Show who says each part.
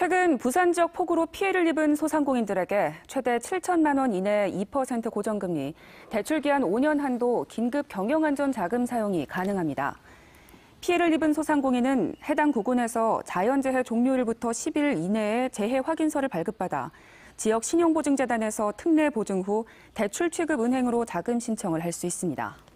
Speaker 1: 최근 부산 지역 폭우로 피해를 입은 소상공인들에게 최대 7천만 원 이내 2% 고정금리, 대출 기한 5년 한도 긴급 경영안전 자금 사용이 가능합니다. 피해를 입은 소상공인은 해당 구군에서 자연재해 종료일부터 10일 이내에 재해 확인서를 발급받아 지역 신용보증재단에서 특례 보증 후 대출 취급 은행으로 자금 신청을 할 수 있습니다.